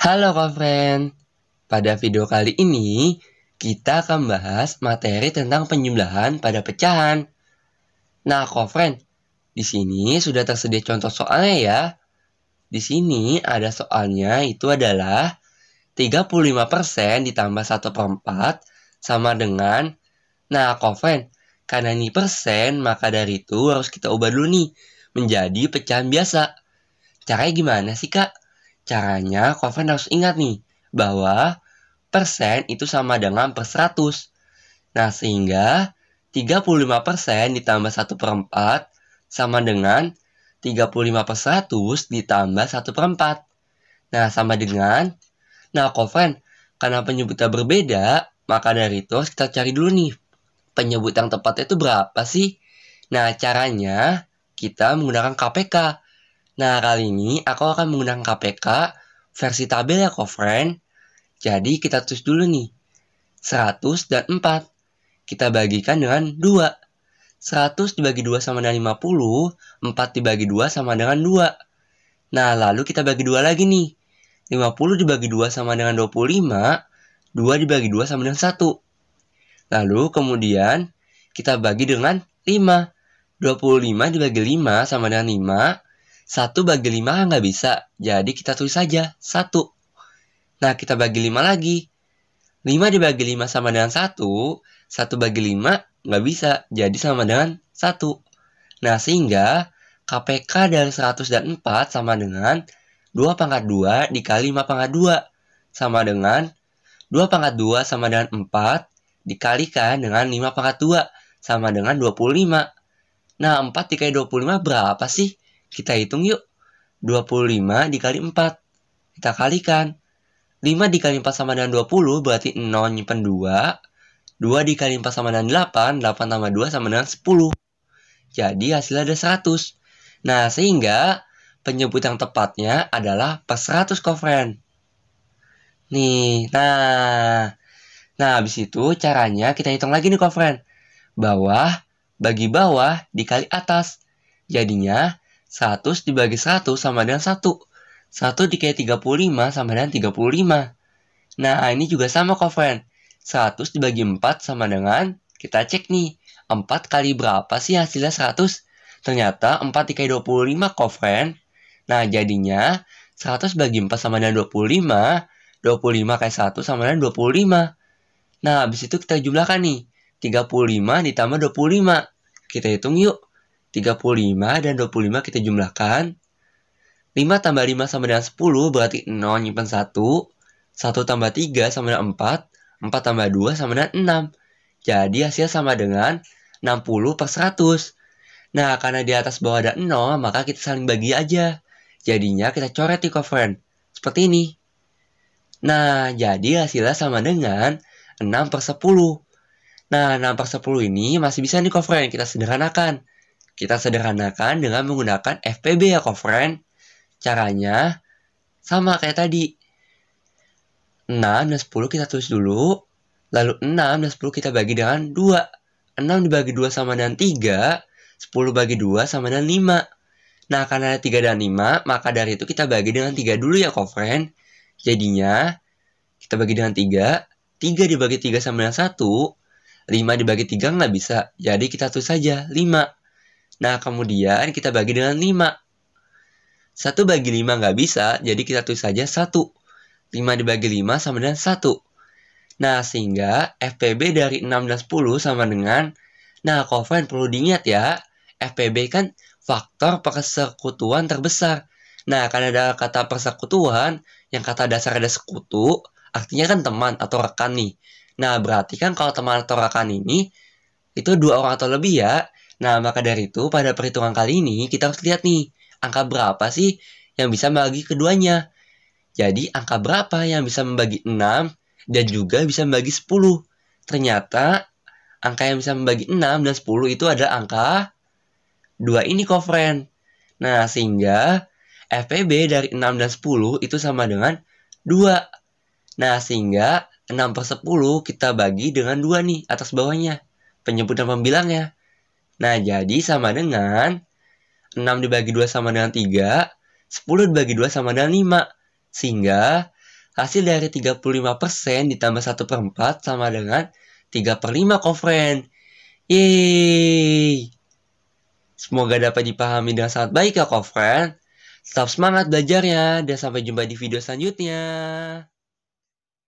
Halo Kofren, pada video kali ini kita akan bahas materi tentang penjumlahan pada pecahan. Nah Kofren, di sini sudah tersedia contoh soalnya ya. Di sini ada soalnya itu adalah 35% ditambah 1 per 4 sama dengan Nah Kofren, karena ini persen maka dari itu harus kita ubah dulu nih menjadi pecahan biasa. Caranya gimana sih kak? Caranya, kalian harus ingat nih, bahwa persen itu sama dengan per 100. Nah, sehingga 35% ditambah 1 per 4 sama dengan 35 per 100 ditambah 1 per 4. Nah, sama dengan. Nah, Koven, karena penyebutnya berbeda, maka dari itu kita cari dulu nih. Penyebut yang tepatnya itu berapa sih? Nah, caranya kita menggunakan KPK Nah, kali ini aku akan menggunakan KPK versi tabel ya, friend. Jadi, kita tulis dulu nih. 100 dan 4. Kita bagikan dengan 2. 100 dibagi 2 sama dengan 50, 4 dibagi 2 sama dengan 2. Nah, lalu kita bagi 2 lagi nih. 50 dibagi 2 sama dengan 25, 2 dibagi 2 sama dengan 1. Lalu kemudian kita bagi dengan 5. 25 dibagi 5 sama dengan 5. 1 bagi 5 nggak bisa, jadi kita tulis saja 1. Nah, kita bagi 5 lagi. 5 dibagi 5 sama dengan 1, 1 bagi 5 nggak bisa, jadi sama dengan 1. Nah, sehingga KPK dari 100 dan 4 sama dengan 2 pangkat 2 dikali 5 pangkat 2 sama dengan 2 pangkat 2 sama dengan 4 dikalikan dengan 5 pangkat 2 sama dengan 25. Nah, 4 dikali 25 berapa sih? Kita hitung yuk. 25 dikali 4. Kita kalikan. 5 dikali 4 sama dengan 20 berarti 0 nyimpen 2. 2 dikali 4 sama dengan 8. 8 tambah 2 sama dengan 10. Jadi hasilnya ada 100. Nah, sehingga penyebut yang tepatnya adalah per 100 kofren. Nih, nah. Nah, habis itu caranya kita hitung lagi nih kofren. Bawah bagi bawah dikali atas. Jadinya 100 dibagi 1 sama dengan 1. 1 dikali 35 sama dengan 35. Nah, ini juga sama kok, friend. 100 dibagi 4 sama dengan, kita cek nih, 4 kali berapa sih hasilnya 100? Ternyata 4 dikali 25 kok, friend. Nah, jadinya 100 bagi 4 sama dengan 25, 25 kali 1 sama dengan 25. Nah, habis itu kita jumlahkan nih. 35 ditambah 25. Kita hitung yuk. 35 dan 25 kita jumlahkan. 5 tambah 5 sama dengan 10 berarti 0 nyimpan 1. 1 tambah 3 sama dengan 4. 4 tambah 2 sama dengan 6. Jadi hasilnya sama dengan 60 per 100. Nah, karena di atas bawah ada 0, maka kita saling bagi aja. Jadinya kita coret di coveran. Seperti ini. Nah, jadi hasilnya sama dengan 6 per 10. Nah, 6 per 10 ini masih bisa di coveran. kita sederhanakan. Kita sederhanakan dengan menggunakan FPB ya, friend. Caranya sama kayak tadi. 6 dan 10 kita tulis dulu. Lalu 6 dan 10 kita bagi dengan 2. 6 dibagi 2 sama dengan 3. 10 bagi 2 sama dengan 5. Nah, karena ada 3 dan 5, maka dari itu kita bagi dengan 3 dulu ya, friend. Jadinya, kita bagi dengan 3. 3 dibagi 3 sama dengan 1. 5 dibagi 3 nggak bisa. Jadi kita tulis saja 5. Nah, kemudian kita bagi dengan 5. 1 bagi 5 nggak bisa, jadi kita tulis saja 1. 5 dibagi 5 sama dengan 1. Nah, sehingga FPB dari 6 dan 10 sama dengan, nah koven perlu diingat ya, FPB kan faktor persekutuan terbesar. Nah, karena ada kata persekutuan, yang kata dasar ada sekutu, artinya kan teman atau rekan nih. Nah, berarti kan kalau teman atau rekan ini, itu dua orang atau lebih ya, Nah, maka dari itu pada perhitungan kali ini kita harus lihat nih, angka berapa sih yang bisa membagi keduanya? Jadi, angka berapa yang bisa membagi 6 dan juga bisa membagi 10? Ternyata, angka yang bisa membagi 6 dan 10 itu ada angka 2 ini kofren. Nah, sehingga FPB dari 6 dan 10 itu sama dengan 2. Nah, sehingga 6 per 10 kita bagi dengan 2 nih, atas bawahnya. Penyebutan pembilangnya. Nah, jadi sama dengan 6 dibagi 2 sama dengan 3, 10 dibagi 2 sama dengan 5. Sehingga hasil dari 35% ditambah 1 per 4 sama dengan 3 per 5 kovren. Yeay! Semoga dapat dipahami dengan sangat baik ya kovren. Tetap semangat belajarnya dan sampai jumpa di video selanjutnya.